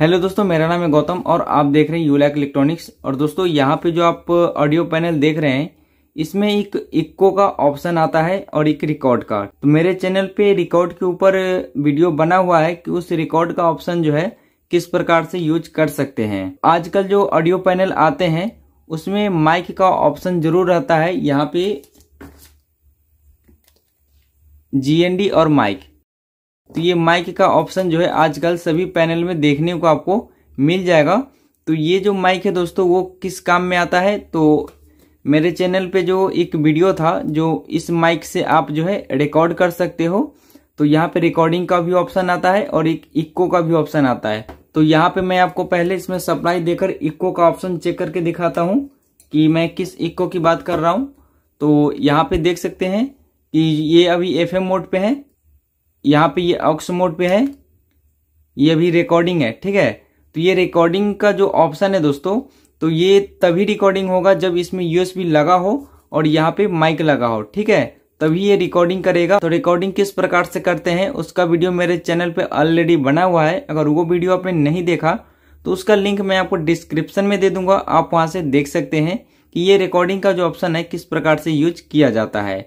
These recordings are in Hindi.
हेलो दोस्तों मेरा नाम है गौतम और आप देख रहे हैं यूलैक इलेक्ट्रॉनिक्स और दोस्तों यहाँ पे जो आप ऑडियो पैनल देख रहे हैं इसमें एक इक्को का ऑप्शन आता है और एक रिकॉर्ड का तो मेरे चैनल पे रिकॉर्ड के ऊपर वीडियो बना हुआ है कि उस रिकॉर्ड का ऑप्शन जो है किस प्रकार से यूज कर सकते हैं आजकल जो ऑडियो पैनल आते हैं उसमें माइक का ऑप्शन जरूर रहता है यहाँ पे जी और माइक तो ये माइक का ऑप्शन जो है आजकल सभी पैनल में देखने को आपको मिल जाएगा तो ये जो माइक है दोस्तों वो किस काम में आता है तो मेरे चैनल पे जो एक वीडियो था जो इस माइक से आप जो है रिकॉर्ड कर सकते हो तो यहाँ पे रिकॉर्डिंग का भी ऑप्शन आता है और एक इक्को का भी ऑप्शन आता है तो यहाँ पे मैं आपको पहले इसमें सप्लाई देकर इक्को का ऑप्शन चेक करके दिखाता हूँ कि मैं किस इक्को की बात कर रहा हूँ तो यहाँ पे देख सकते हैं कि ये अभी एफ मोड पे है यहाँ पे ये ऑक्स मोड पे है ये भी रिकॉर्डिंग है ठीक है तो ये रिकॉर्डिंग का जो ऑप्शन है दोस्तों तो ये तभी रिकॉर्डिंग होगा जब इसमें यूएसबी लगा हो और यहाँ पे माइक लगा हो ठीक है तभी ये रिकॉर्डिंग करेगा तो रिकॉर्डिंग किस प्रकार से करते हैं उसका वीडियो मेरे चैनल पे ऑलरेडी बना हुआ है अगर वो वीडियो आपने नहीं देखा तो उसका लिंक मैं आपको डिस्क्रिप्शन में दे दूंगा आप वहां से देख सकते हैं कि ये रिकॉर्डिंग का जो ऑप्शन है किस प्रकार से यूज किया जाता है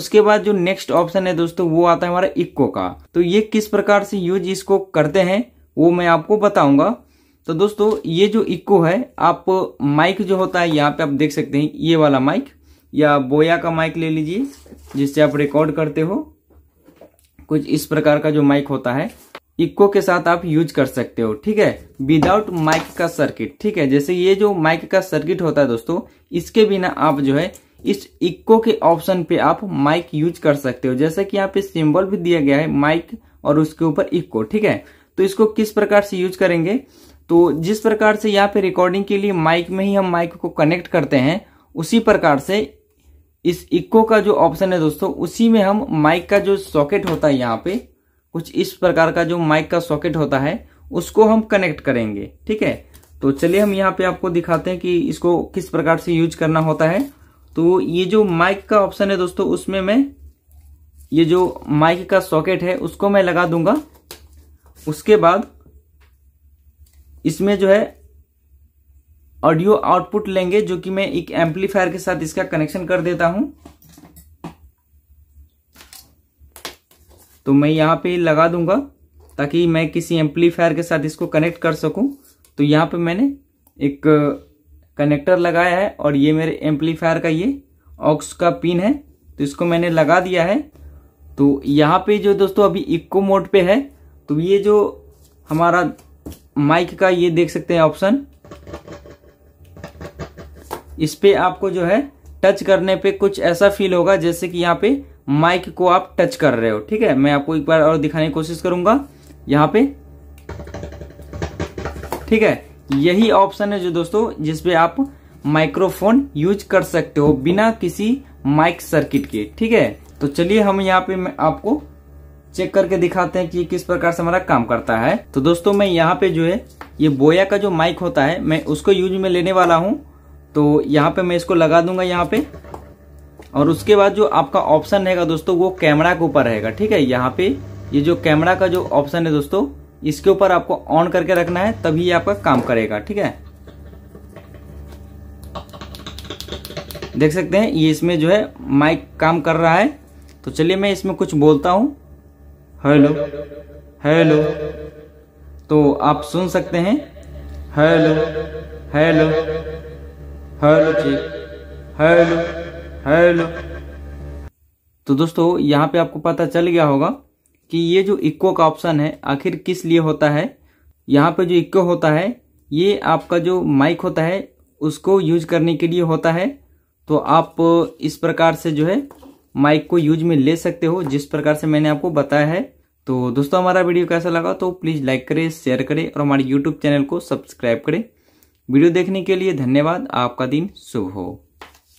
उसके बाद जो नेक्स्ट ऑप्शन है दोस्तों वो आता है हमारा इक्को का तो ये किस प्रकार से यूज इसको करते हैं वो मैं आपको बताऊंगा तो दोस्तों ये जो इक्को है आप माइक जो होता है यहाँ पे आप देख सकते हैं ये वाला माइक या बोया का माइक ले लीजिए जिससे आप रिकॉर्ड करते हो कुछ इस प्रकार का जो माइक होता है इक्को के साथ आप यूज कर सकते हो ठीक है विदाउट माइक का सर्किट ठीक है जैसे ये जो माइक का सर्किट होता है दोस्तों इसके बिना आप जो है इस इक्को के ऑप्शन पे आप माइक यूज कर सकते हो जैसे कि यहाँ पे सिंबल भी दिया गया है माइक और उसके ऊपर इक्को ठीक है तो इसको किस प्रकार से यूज करेंगे तो जिस प्रकार से यहाँ पे रिकॉर्डिंग के लिए माइक में ही हम माइक को कनेक्ट करते हैं उसी प्रकार से इस इक्को का जो ऑप्शन है दोस्तों उसी में हम माइक का जो सॉकेट होता है यहाँ पे कुछ इस प्रकार का जो माइक का सॉकेट होता है उसको हम कनेक्ट करेंगे ठीक है तो चलिए हम यहाँ पे आपको दिखाते हैं कि इसको किस प्रकार से यूज करना होता है तो ये जो माइक का ऑप्शन है दोस्तों उसमें मैं ये जो माइक का सॉकेट है उसको मैं लगा दूंगा उसके बाद इसमें जो है ऑडियो आउटपुट लेंगे जो कि मैं एक एम्पलीफायर के साथ इसका कनेक्शन कर देता हूं तो मैं यहां पे लगा दूंगा ताकि मैं किसी एम्पलीफायर के साथ इसको कनेक्ट कर सकूं तो यहां पे मैंने एक कनेक्टर लगाया है और ये मेरे एम्पलीफायर का ये ऑक्स का पिन है तो इसको मैंने लगा दिया है तो यहाँ पे जो दोस्तों अभी इको मोड पे है तो ये जो हमारा माइक का ये देख सकते हैं ऑप्शन इस पे आपको जो है टच करने पे कुछ ऐसा फील होगा जैसे कि यहाँ पे माइक को आप टच कर रहे हो ठीक है मैं आपको एक बार और दिखाने की कोशिश करूंगा यहाँ पे ठीक है यही ऑप्शन है जो दोस्तों जिसपे आप माइक्रोफोन यूज कर सकते हो बिना किसी माइक सर्किट के ठीक है तो चलिए हम यहाँ पे आपको चेक करके दिखाते हैं कि किस प्रकार से हमारा काम करता है तो दोस्तों मैं यहाँ पे जो है ये बोया का जो माइक होता है मैं उसको यूज में लेने वाला हूँ तो यहाँ पे मैं इसको लगा दूंगा यहाँ पे और उसके बाद जो आपका ऑप्शन रहेगा दोस्तों वो कैमरा के ऊपर रहेगा ठीक है यहाँ पे ये जो कैमरा का जो ऑप्शन है दोस्तों इसके ऊपर आपको ऑन करके रखना है तभी ये आपका काम करेगा ठीक है देख सकते हैं ये इसमें जो है माइक काम कर रहा है तो चलिए मैं इसमें कुछ बोलता हूँ हेलो हेलो तो आप सुन सकते हैं hello hello hello ji hello hello तो दोस्तों यहाँ पे आपको पता चल गया होगा कि ये जो इक्व का ऑप्शन है आखिर किस लिए होता है यहाँ पे जो इक्को होता है ये आपका जो माइक होता है उसको यूज करने के लिए होता है तो आप इस प्रकार से जो है माइक को यूज में ले सकते हो जिस प्रकार से मैंने आपको बताया है तो दोस्तों हमारा वीडियो कैसा लगा तो प्लीज़ लाइक करें शेयर करें और हमारे यूट्यूब चैनल को सब्सक्राइब करें वीडियो देखने के लिए धन्यवाद आपका दिन शुभ हो